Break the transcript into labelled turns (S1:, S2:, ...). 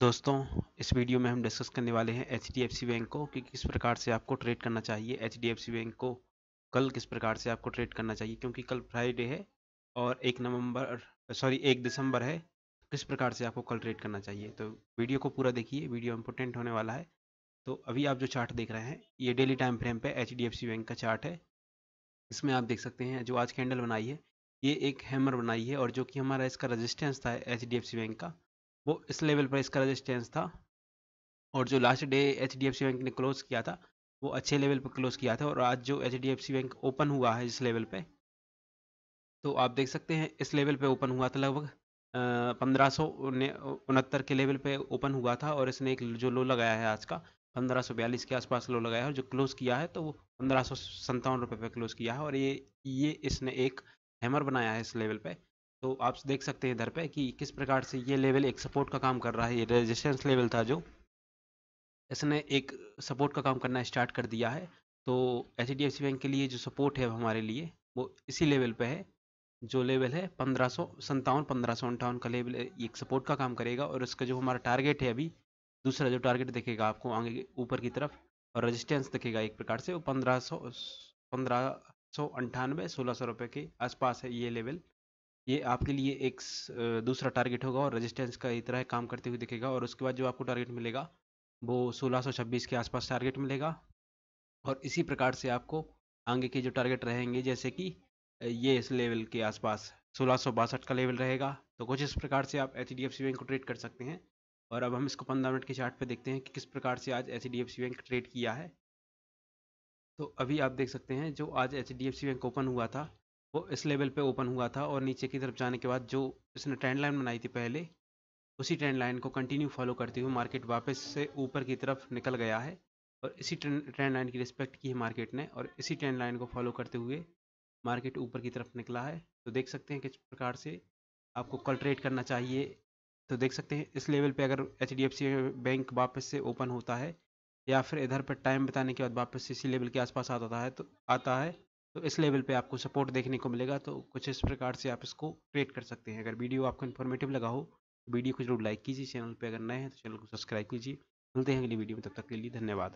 S1: दोस्तों इस वीडियो में हम डिस्कस करने वाले हैं एच बैंक को कि किस प्रकार से आपको ट्रेड करना चाहिए एच बैंक को कल किस प्रकार से आपको ट्रेड करना चाहिए क्योंकि कल फ्राइडे है और एक नवंबर सॉरी एक दिसंबर है किस प्रकार से आपको कल ट्रेड करना चाहिए तो वीडियो को पूरा देखिए वीडियो इंपोर्टेंट होने वाला है तो अभी आप जो चार्ट देख रहे हैं ये डेली टाइम फ्रेम पर एच बैंक का चार्ट है इसमें आप देख सकते हैं जो आज कैंडल बनाई है ये एक हैमर बनाई है और जो कि हमारा इसका रजिस्टेंस था एच बैंक का वो इस लेवल पर इसका रजिस्टेंस था और जो लास्ट डे एच बैंक ने क्लोज किया था वो अच्छे लेवल पर क्लोज किया था और आज जो एच बैंक ओपन हुआ है इस लेवल पर तो आप देख सकते हैं इस लेवल पे ओपन हुआ था लगभग पंद्रह सौ उनहत्तर के लेवल पे ओपन हुआ था और इसने एक जो लो लगाया है आज का पंद्रह सौ बयालीस के आसपास लो लगाया है जो क्लोज़ किया है तो वो पंद्रह सौ सत्तावन रुपये पे क्लोज़ किया है और ये ये इसने एक हैमर बनाया है इस लेवल पे तो आप देख सकते हैं इधर पे कि किस प्रकार से ये लेवल एक सपोर्ट का काम कर रहा है ये रेजिस्टेंस लेवल था जो इसने एक सपोर्ट का काम करना स्टार्ट कर दिया है तो H D F C bank के लिए जो सपोर्ट है हमारे लिए वो इसी लेवल पे है जो लेवल है पंद्रह सौ संतावन पंद्रह सौ अंठावन का लेवल एक सपोर्ट का काम करेगा और इसका जो हमारा टारगेट है अभी दूसरा जो टारगेट दिखेगा आपको आगे ऊपर की तरफ और रजिस्टेंस दिखेगा एक प्रकार से वो पंद्रह सौ पंद्रह सौ अंठानवे सोलह सौ रुपये के आसपास है ये लेवल ये आपके लिए एक दूसरा टारगेट होगा और रेजिस्टेंस का तरह काम करते हुए दिखेगा और उसके बाद जो आपको टारगेट मिलेगा वो 1626 के आसपास टारगेट मिलेगा और इसी प्रकार से आपको आगे के जो टारगेट रहेंगे जैसे कि ये इस लेवल के आसपास सोलह का लेवल रहेगा तो कुछ इस प्रकार से आप एच बैंक को ट्रेड कर सकते हैं और अब हम इसको पंद्रह मिनट के चार्ट पे देखते हैं कि किस प्रकार से आज एच बैंक ट्रेड किया है तो अभी आप देख सकते हैं जो आज एच बैंक ओपन हुआ था वो इस लेवल पे ओपन हुआ था और नीचे की तरफ जाने के बाद जो इसने ट्रेंड लाइन बनाई थी पहले उसी ट्रेंड लाइन को कंटिन्यू फॉलो करते हुए मार्केट वापस से ऊपर की तरफ निकल गया है और इसी ट्रेंड लाइन की रिस्पेक्ट की है मार्केट ने और इसी ट्रेंड लाइन को फॉलो करते हुए मार्केट ऊपर की तरफ निकला है तो देख सकते हैं किस प्रकार से आपको कल ट्रेड करना चाहिए तो देख सकते हैं इस लेवल पे अगर एच बैंक वापस से ओपन होता है या फिर इधर पर टाइम बताने के बाद वापस इसी लेवल के आसपास आता है तो आता है तो इस लेवल पे आपको सपोर्ट देखने को मिलेगा तो कुछ इस प्रकार से आप इसको क्रिएट कर सकते हैं अगर वीडियो आपको इन्फॉर्मेटिव लगा हो तो वीडियो को जरूर लाइक कीजिए चैनल पर अगर नए हैं तो चैनल को सब्सक्राइब कीजिए मिलते हैं अगली वीडियो में तब तक के लिए धन्यवाद